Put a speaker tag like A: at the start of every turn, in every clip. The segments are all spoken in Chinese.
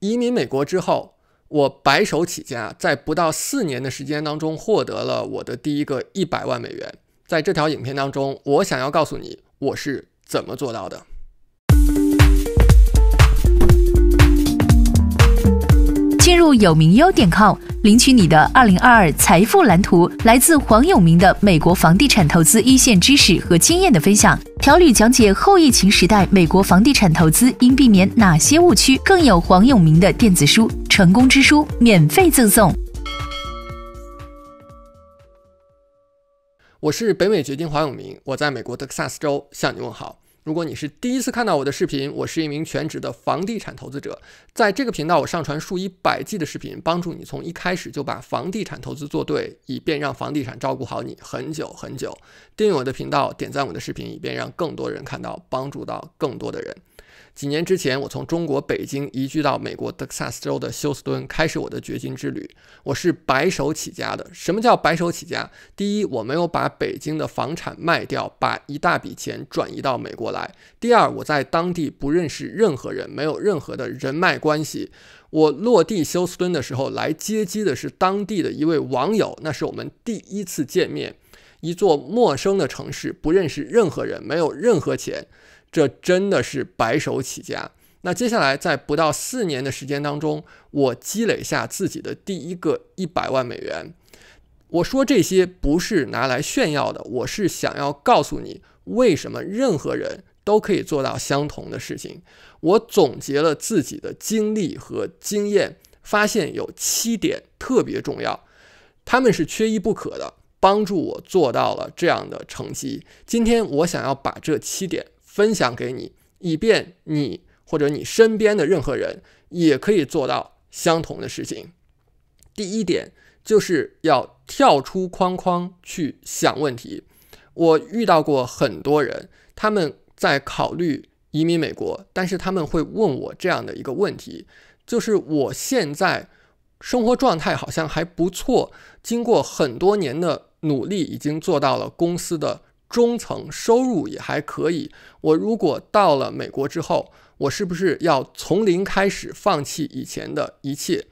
A: 移民美国之后，我白手起家，在不到四年的时间当中，获得了我的第一个一百万美元。在这条影片当中，我想要告诉你，我是怎么做到的。进入有名优点 com，领取你的二零二二财富蓝图，来自黄永明的美国房地产投资一线知识和经验的分享，条理讲解后疫情时代美国房地产投资应避免哪些误区，更有黄永明的电子书《成功之书》免费赠送。我是北美掘金黄永明，我在美国德克萨斯州向你问好。如果你是第一次看到我的视频，我是一名全职的房地产投资者。在这个频道，我上传数以百计的视频，帮助你从一开始就把房地产投资做对，以便让房地产照顾好你很久很久。订阅我的频道，点赞我的视频，以便让更多人看到，帮助到更多的人。几年之前，我从中国北京移居到美国德克萨斯州的休斯敦，开始我的掘金之旅。我是白手起家的。什么叫白手起家？第一，我没有把北京的房产卖掉，把一大笔钱转移到美国来；第二，我在当地不认识任何人，没有任何的人脉关系。我落地休斯敦的时候，来接机的是当地的一位网友，那是我们第一次见面。一座陌生的城市，不认识任何人，没有任何钱。这真的是白手起家。那接下来，在不到四年的时间当中，我积累下自己的第一个一百万美元。我说这些不是拿来炫耀的，我是想要告诉你，为什么任何人都可以做到相同的事情。我总结了自己的经历和经验，发现有七点特别重要，他们是缺一不可的，帮助我做到了这样的成绩。今天我想要把这七点。分享给你，以便你或者你身边的任何人也可以做到相同的事情。第一点就是要跳出框框去想问题。我遇到过很多人，他们在考虑移民美国，但是他们会问我这样的一个问题：就是我现在生活状态好像还不错，经过很多年的努力，已经做到了公司的。中层收入也还可以。我如果到了美国之后，我是不是要从零开始放弃以前的一切？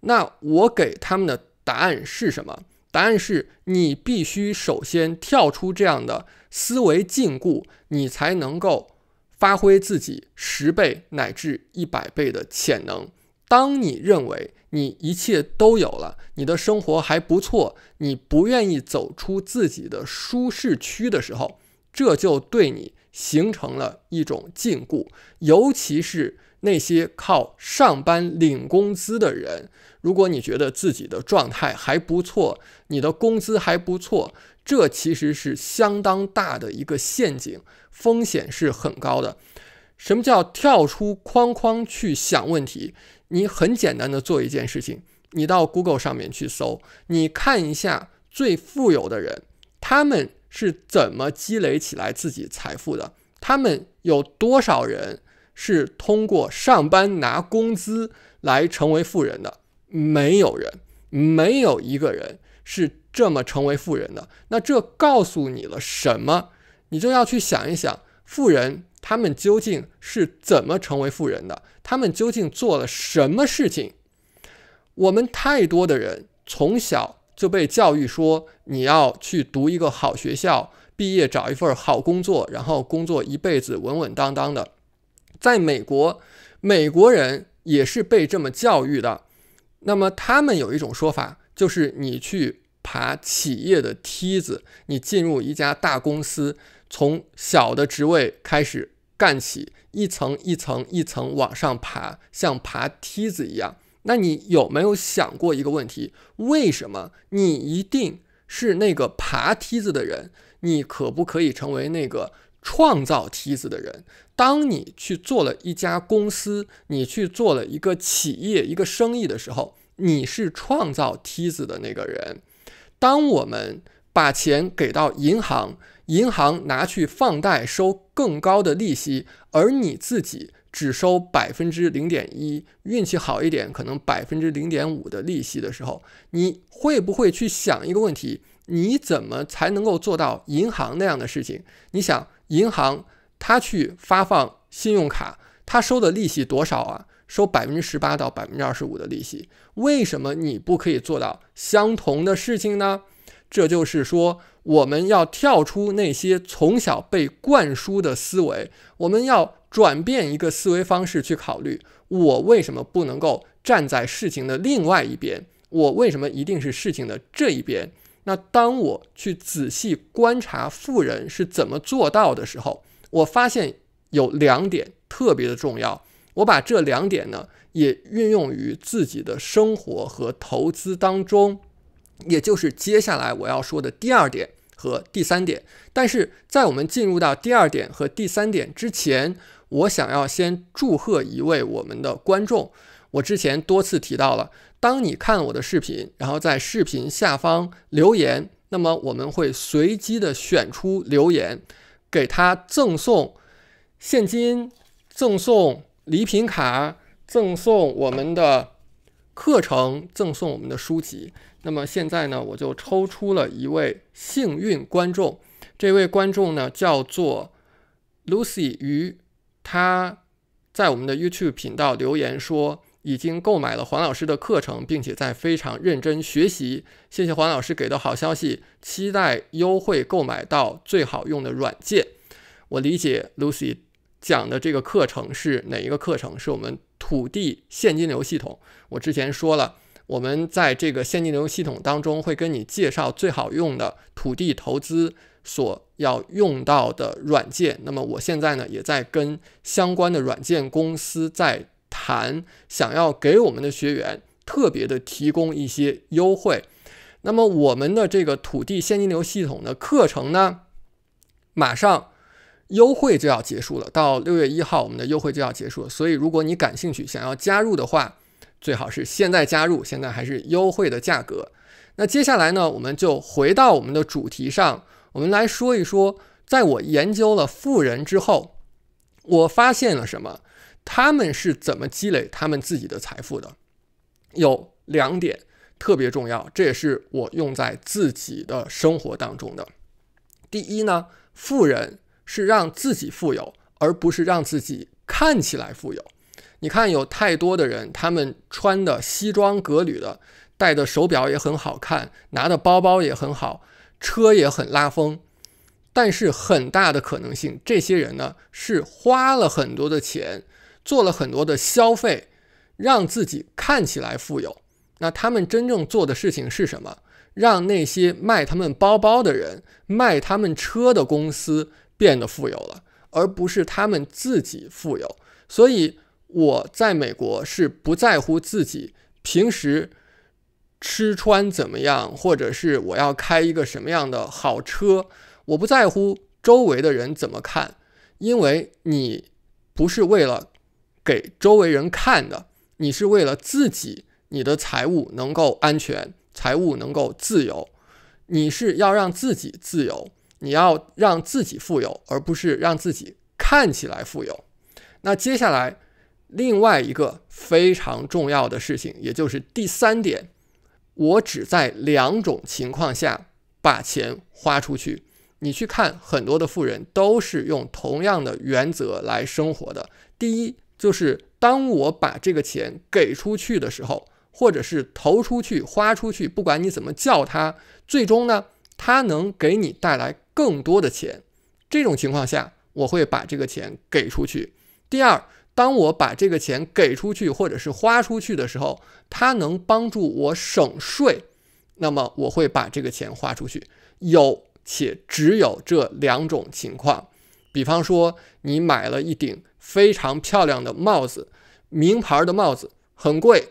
A: 那我给他们的答案是什么？答案是你必须首先跳出这样的思维禁锢，你才能够发挥自己十倍乃至一百倍的潜能。当你认为，你一切都有了，你的生活还不错，你不愿意走出自己的舒适区的时候，这就对你形成了一种禁锢。尤其是那些靠上班领工资的人，如果你觉得自己的状态还不错，你的工资还不错，这其实是相当大的一个陷阱，风险是很高的。什么叫跳出框框去想问题？你很简单的做一件事情，你到 Google 上面去搜，你看一下最富有的人，他们是怎么积累起来自己财富的？他们有多少人是通过上班拿工资来成为富人的？没有人，没有一个人是这么成为富人的。那这告诉你了什么？你就要去想一想，富人。他们究竟是怎么成为富人的？他们究竟做了什么事情？我们太多的人从小就被教育说，你要去读一个好学校，毕业找一份好工作，然后工作一辈子稳稳当当的。在美国，美国人也是被这么教育的。那么他们有一种说法，就是你去爬企业的梯子，你进入一家大公司。从小的职位开始干起，一层一层一层往上爬，像爬梯子一样。那你有没有想过一个问题：为什么你一定是那个爬梯子的人？你可不可以成为那个创造梯子的人？当你去做了一家公司，你去做了一个企业、一个生意的时候，你是创造梯子的那个人。当我们把钱给到银行。银行拿去放贷收更高的利息，而你自己只收百分之零点一，运气好一点可能百分之零点五的利息的时候，你会不会去想一个问题：你怎么才能够做到银行那样的事情？你想，银行他去发放信用卡，他收的利息多少啊？收百分之十八到百分之二十五的利息，为什么你不可以做到相同的事情呢？这就是说。我们要跳出那些从小被灌输的思维，我们要转变一个思维方式去考虑：我为什么不能够站在事情的另外一边？我为什么一定是事情的这一边？那当我去仔细观察富人是怎么做到的时候，我发现有两点特别的重要。我把这两点呢也运用于自己的生活和投资当中，也就是接下来我要说的第二点。和第三点，但是在我们进入到第二点和第三点之前，我想要先祝贺一位我们的观众。我之前多次提到了，当你看我的视频，然后在视频下方留言，那么我们会随机的选出留言，给他赠送现金、赠送礼品卡、赠送我们的。课程赠送我们的书籍。那么现在呢，我就抽出了一位幸运观众。这位观众呢，叫做 Lucy，于他在我们的 YouTube 频道留言说，已经购买了黄老师的课程，并且在非常认真学习。谢谢黄老师给的好消息，期待优惠购买到最好用的软件。我理解 Lucy 讲的这个课程是哪一个课程？是我们。土地现金流系统，我之前说了，我们在这个现金流系统当中会跟你介绍最好用的土地投资所要用到的软件。那么我现在呢，也在跟相关的软件公司在谈，想要给我们的学员特别的提供一些优惠。那么我们的这个土地现金流系统的课程呢，马上。优惠就要结束了，到六月一号，我们的优惠就要结束了。所以，如果你感兴趣，想要加入的话，最好是现在加入，现在还是优惠的价格。那接下来呢，我们就回到我们的主题上，我们来说一说，在我研究了富人之后，我发现了什么？他们是怎么积累他们自己的财富的？有两点特别重要，这也是我用在自己的生活当中的。第一呢，富人。是让自己富有，而不是让自己看起来富有。你看，有太多的人，他们穿的西装革履的，戴的手表也很好看，拿的包包也很好，车也很拉风。但是，很大的可能性，这些人呢是花了很多的钱，做了很多的消费，让自己看起来富有。那他们真正做的事情是什么？让那些卖他们包包的人、卖他们车的公司。变得富有了，而不是他们自己富有。所以我在美国是不在乎自己平时吃穿怎么样，或者是我要开一个什么样的好车，我不在乎周围的人怎么看，因为你不是为了给周围人看的，你是为了自己，你的财务能够安全，财务能够自由，你是要让自己自由。你要让自己富有，而不是让自己看起来富有。那接下来，另外一个非常重要的事情，也就是第三点，我只在两种情况下把钱花出去。你去看很多的富人，都是用同样的原则来生活的。第一，就是当我把这个钱给出去的时候，或者是投出去、花出去，不管你怎么叫它，最终呢，它能给你带来。更多的钱，这种情况下，我会把这个钱给出去。第二，当我把这个钱给出去或者是花出去的时候，它能帮助我省税，那么我会把这个钱花出去。有且只有这两种情况。比方说，你买了一顶非常漂亮的帽子，名牌的帽子，很贵，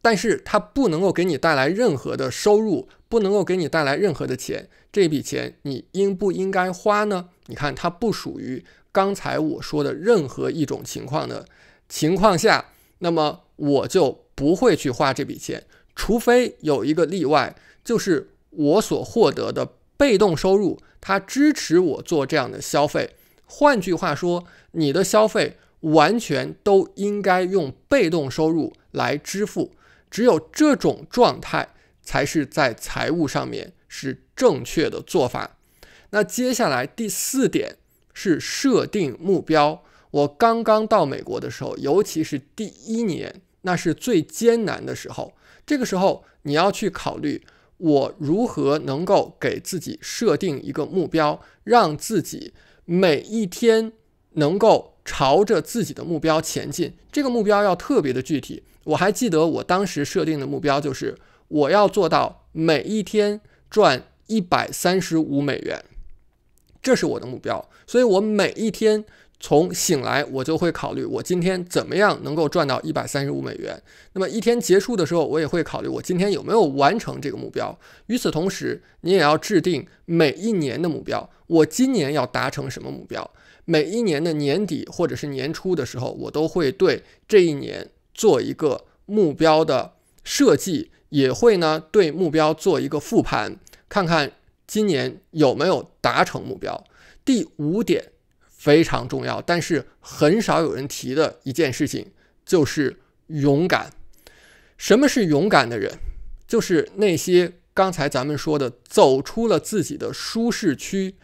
A: 但是它不能够给你带来任何的收入，不能够给你带来任何的钱。这笔钱你应不应该花呢？你看，它不属于刚才我说的任何一种情况的情况下，那么我就不会去花这笔钱，除非有一个例外，就是我所获得的被动收入，它支持我做这样的消费。换句话说，你的消费完全都应该用被动收入来支付，只有这种状态才是在财务上面。是正确的做法。那接下来第四点是设定目标。我刚刚到美国的时候，尤其是第一年，那是最艰难的时候。这个时候你要去考虑，我如何能够给自己设定一个目标，让自己每一天能够朝着自己的目标前进。这个目标要特别的具体。我还记得我当时设定的目标就是，我要做到每一天。赚一百三十五美元，这是我的目标。所以我每一天从醒来，我就会考虑我今天怎么样能够赚到一百三十五美元。那么一天结束的时候，我也会考虑我今天有没有完成这个目标。与此同时，你也要制定每一年的目标。我今年要达成什么目标？每一年的年底或者是年初的时候，我都会对这一年做一个目标的设计。也会呢对目标做一个复盘，看看今年有没有达成目标。第五点非常重要，但是很少有人提的一件事情就是勇敢。什么是勇敢的人？就是那些刚才咱们说的，走出了自己的舒适区，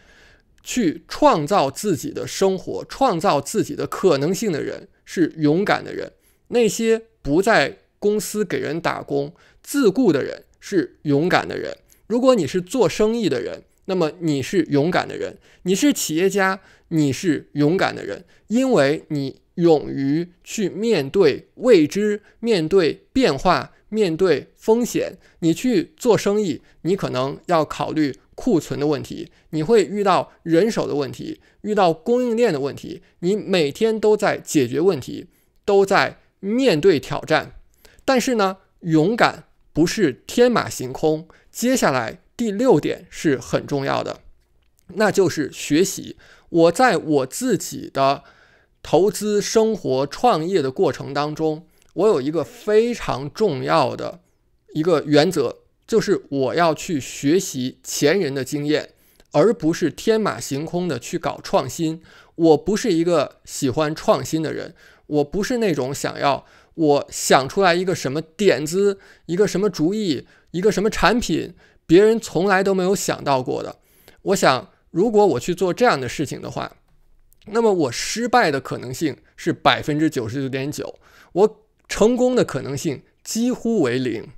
A: 去创造自己的生活，创造自己的可能性的人，是勇敢的人。那些不在。公司给人打工，自雇的人是勇敢的人。如果你是做生意的人，那么你是勇敢的人。你是企业家，你是勇敢的人，因为你勇于去面对未知，面对变化，面对风险。你去做生意，你可能要考虑库存的问题，你会遇到人手的问题，遇到供应链的问题。你每天都在解决问题，都在面对挑战。但是呢，勇敢不是天马行空。接下来第六点是很重要的，那就是学习。我在我自己的投资、生活、创业的过程当中，我有一个非常重要的一个原则，就是我要去学习前人的经验，而不是天马行空的去搞创新。我不是一个喜欢创新的人，我不是那种想要。我想出来一个什么点子，一个什么主意，一个什么产品，别人从来都没有想到过的。我想，如果我去做这样的事情的话，那么我失败的可能性是百分之九十九点九，我成功的可能性几乎为零。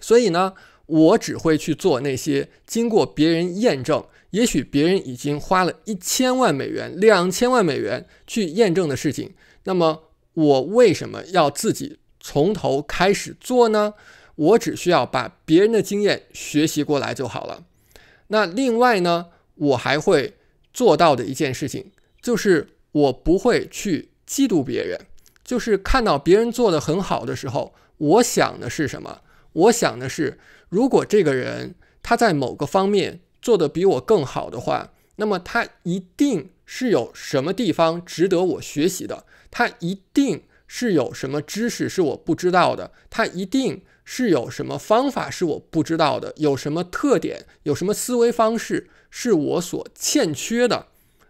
A: 所以呢，我只会去做那些经过别人验证，也许别人已经花了一千万美元、两千万美元去验证的事情。那么。我为什么要自己从头开始做呢？我只需要把别人的经验学习过来就好了。那另外呢，我还会做到的一件事情就是，我不会去嫉妒别人。就是看到别人做的很好的时候，我想的是什么？我想的是，如果这个人他在某个方面做的比我更好的话，那么他一定。是有什么地方值得我学习的？它一定是有什么知识是我不知道的，它一定是有什么方法是我不知道的，有什么特点，有什么思维方式是我所欠缺的。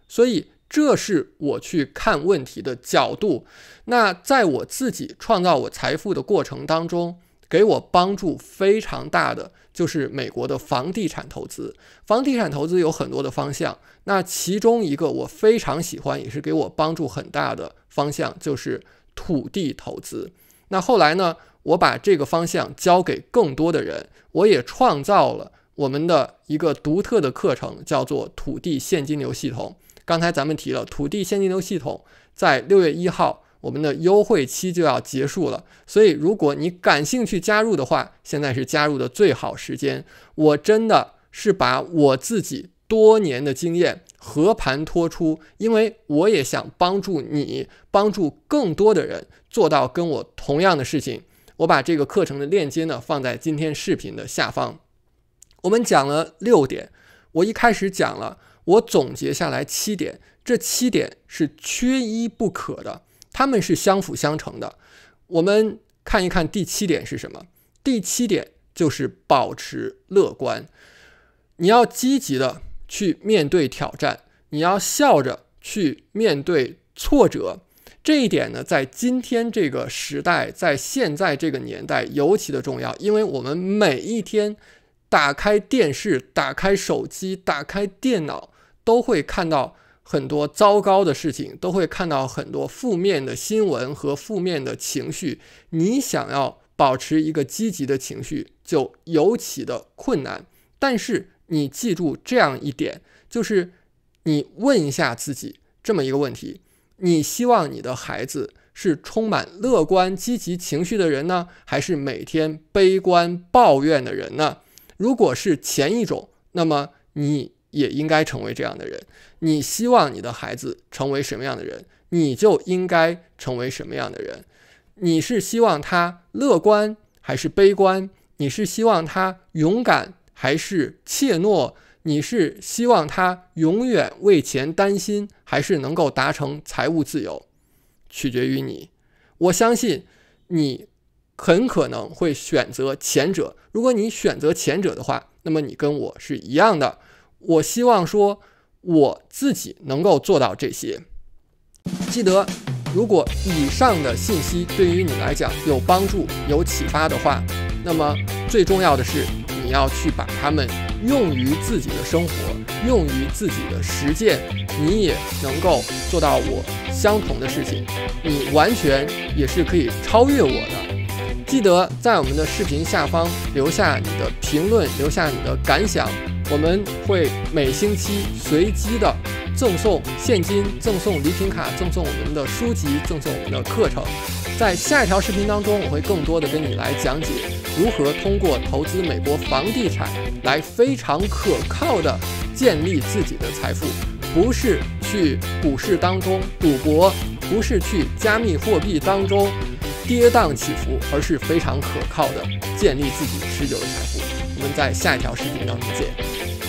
A: 所以，这是我去看问题的角度。那在我自己创造我财富的过程当中。给我帮助非常大的就是美国的房地产投资，房地产投资有很多的方向，那其中一个我非常喜欢，也是给我帮助很大的方向就是土地投资。那后来呢，我把这个方向交给更多的人，我也创造了我们的一个独特的课程，叫做土地现金流系统。刚才咱们提了，土地现金流系统在六月一号。我们的优惠期就要结束了，所以如果你感兴趣加入的话，现在是加入的最好时间。我真的是把我自己多年的经验和盘托出，因为我也想帮助你，帮助更多的人做到跟我同样的事情。我把这个课程的链接呢放在今天视频的下方。我们讲了六点，我一开始讲了，我总结下来七点，这七点是缺一不可的。他们是相辅相成的。我们看一看第七点是什么？第七点就是保持乐观。你要积极的去面对挑战，你要笑着去面对挫折。这一点呢，在今天这个时代，在现在这个年代尤其的重要，因为我们每一天打开电视、打开手机、打开电脑，都会看到。很多糟糕的事情都会看到很多负面的新闻和负面的情绪，你想要保持一个积极的情绪就尤其的困难。但是你记住这样一点，就是你问一下自己这么一个问题：你希望你的孩子是充满乐观积极情绪的人呢，还是每天悲观抱怨的人呢？如果是前一种，那么你。也应该成为这样的人。你希望你的孩子成为什么样的人，你就应该成为什么样的人。你是希望他乐观还是悲观？你是希望他勇敢还是怯懦？你是希望他永远为钱担心，还是能够达成财务自由？取决于你。我相信你很可能会选择前者。如果你选择前者的话，那么你跟我是一样的。我希望说我自己能够做到这些。记得，如果以上的信息对于你来讲有帮助、有启发的话，那么最重要的是你要去把它们用于自己的生活，用于自己的实践。你也能够做到我相同的事情，你完全也是可以超越我的。记得在我们的视频下方留下你的评论，留下你的感想。我们会每星期随机的赠送现金、赠送礼品卡、赠送我们的书籍、赠送我们的课程。在下一条视频当中，我会更多的跟你来讲解如何通过投资美国房地产来非常可靠的建立自己的财富，不是去股市当中赌博，不是去加密货币当中。跌宕起伏，而是非常可靠的建立自己持久的财富。我们在下一条视频当中见。